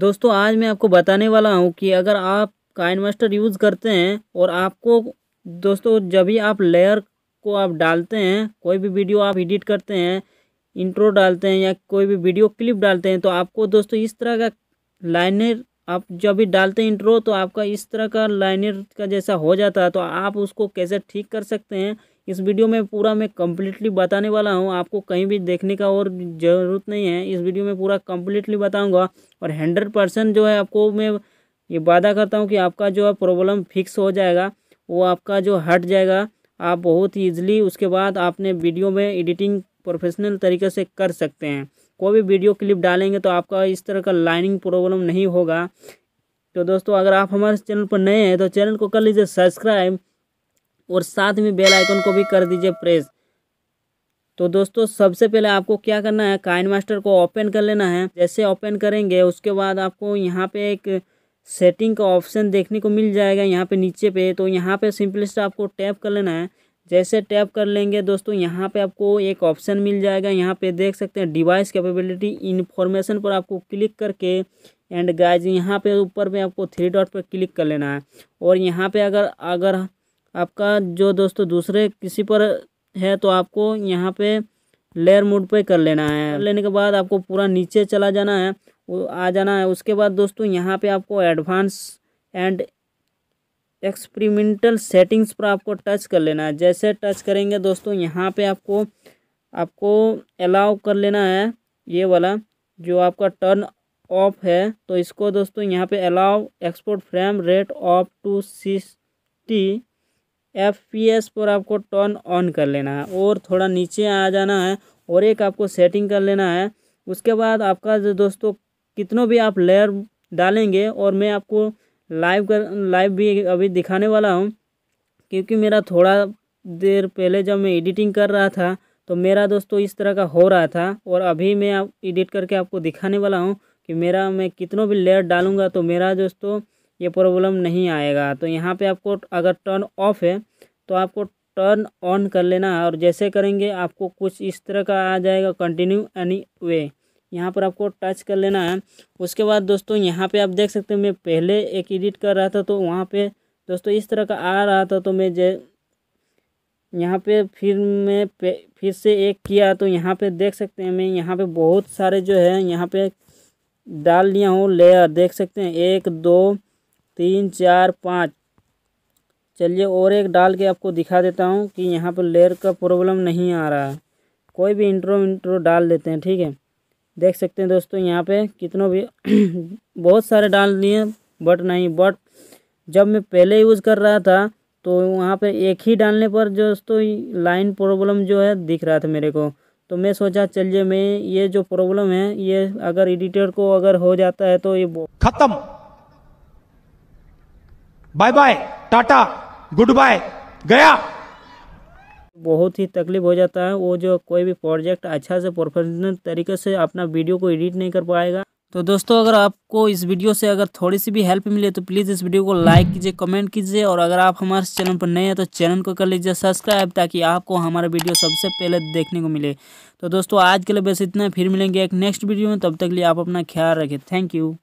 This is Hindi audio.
दोस्तों आज मैं आपको बताने वाला हूँ कि अगर आप काइन मास्टर यूज़ करते हैं और आपको दोस्तों जब भी आप लेयर को आप डालते हैं कोई भी वीडियो आप एडिट करते हैं इंट्रो डालते हैं या कोई भी वीडियो क्लिप डालते हैं तो आपको दोस्तों इस तरह का लाइनर आप जब भी डालते हैं इंट्रो तो आपका इस तरह का लाइनर का जैसा हो जाता है तो आप उसको कैसे ठीक कर सकते हैं इस वीडियो में पूरा मैं कम्प्लीटली बताने वाला हूँ आपको कहीं भी देखने का और ज़रूरत नहीं है इस वीडियो में पूरा कम्प्लीटली बताऊँगा और हंड्रेड परसेंट जो है आपको मैं ये वादा करता हूँ कि आपका जो है प्रॉब्लम फिक्स हो जाएगा वो आपका जो हट जाएगा आप बहुत ईजिली उसके बाद आपने वीडियो में एडिटिंग प्रोफेशनल तरीके से कर सकते हैं कोई भी वीडियो क्लिप डालेंगे तो आपका इस तरह का लाइनिंग प्रॉब्लम नहीं होगा तो दोस्तों अगर आप हमारे चैनल पर नए हैं तो चैनल को कर लीजिए सब्सक्राइब और साथ में बेल आइकन को भी कर दीजिए प्रेस तो दोस्तों सबसे पहले आपको क्या करना है काइन मास्टर को ओपन कर लेना है जैसे ओपन करेंगे उसके बाद आपको यहाँ पे एक सेटिंग का ऑप्शन देखने को मिल जाएगा यहाँ पे नीचे पे तो यहाँ पे सिंपलिस्ट आपको टैप कर लेना है जैसे टैप कर लेंगे दोस्तों यहाँ पे आपको एक ऑप्शन मिल जाएगा यहाँ पे देख सकते हैं डिवाइस कैपेबिलिटी इन्फॉर्मेशन पर आपको क्लिक करके एंड गाइज यहाँ पे ऊपर में आपको थ्री डॉट पर क्लिक कर लेना है और यहाँ पे अगर अगर आपका जो दोस्तों दूसरे किसी पर है तो आपको यहाँ पे लेयर मोड पे कर लेना है लेने के बाद आपको पूरा नीचे चला जाना है आ जाना है उसके बाद दोस्तों यहाँ पे आपको एडवांस एंड एक्सपेरिमेंटल सेटिंग्स पर आपको टच कर लेना है जैसे टच करेंगे दोस्तों यहाँ पे आपको आपको अलाउ कर लेना है ये वाला जो आपका टर्न ऑफ है तो इसको दोस्तों यहाँ पे allow export frame rate of two sixty FPS पी एस पर आपको टर्न ऑन कर लेना है और थोड़ा नीचे आ जाना है और एक आपको सेटिंग कर लेना है उसके बाद आपका जो दोस्तों कितनों भी आप लेयर डालेंगे और मैं आपको लाइव कर लाइव भी अभी दिखाने वाला हूँ क्योंकि मेरा थोड़ा देर पहले जब मैं एडिटिंग कर रहा था तो मेरा दोस्तों इस तरह का हो रहा था और अभी मैं आप एडिट करके आपको दिखाने वाला हूँ कि मेरा मैं कितनों भी लेयर डालूँगा तो मेरा दोस्तों ये प्रॉब्लम नहीं आएगा तो यहाँ पे आपको अगर टर्न ऑफ है तो आपको टर्न ऑन कर लेना है और जैसे करेंगे आपको कुछ इस तरह का आ जाएगा कंटिन्यू एनी वे यहाँ पर आपको टच कर लेना है उसके बाद दोस्तों यहाँ पे आप देख सकते हैं मैं पहले एक एडिट कर रहा था तो वहाँ पे दोस्तों इस तरह का आ रहा था तो मैं जे यहाँ पे फिर मैं फिर से एक किया तो यहाँ पे देख सकते हैं मैं यहाँ पे बहुत सारे जो है यहाँ पे डाल लिया हूँ लेयर देख सकते हैं एक दो तीन चार पाँच चलिए और एक डाल के आपको दिखा देता हूँ कि यहाँ पर लेयर का प्रॉब्लम नहीं आ रहा है कोई भी इंट्रो इंट्रो डाल देते हैं ठीक है देख सकते हैं दोस्तों यहाँ पे कितनों भी बहुत सारे डाल दिए बट नहीं बट जब मैं पहले यूज़ कर रहा था तो वहाँ पे एक ही डालने पर जो दोस्तों लाइन प्रॉब्लम जो है दिख रहा था मेरे को तो मैं सोचा चलिए मैं ये जो प्रॉब्लम है ये अगर एडिटर को अगर हो जाता है तो ये खत्म bye bye tata goodbye गया बहुत ही तकलीफ़ हो जाता है वो जो कोई भी प्रोजेक्ट अच्छा से प्रोफेशनल तरीके से अपना वीडियो को एडिट नहीं कर पाएगा तो दोस्तों अगर आपको इस वीडियो से अगर थोड़ी सी भी हेल्प मिले तो प्लीज़ इस वीडियो को लाइक कीजिए कमेंट कीजिए और अगर आप हमारे चैनल पर नए हैं तो चैनल को कर लीजिए सब्सक्राइब ताकि आपको हमारा वीडियो सबसे पहले देखने को मिले तो दोस्तों आज के लिए बस इतना फिर मिलेंगे एक नेक्स्ट वीडियो में तब तक लिए आप अपना ख्याल रखें थैंक यू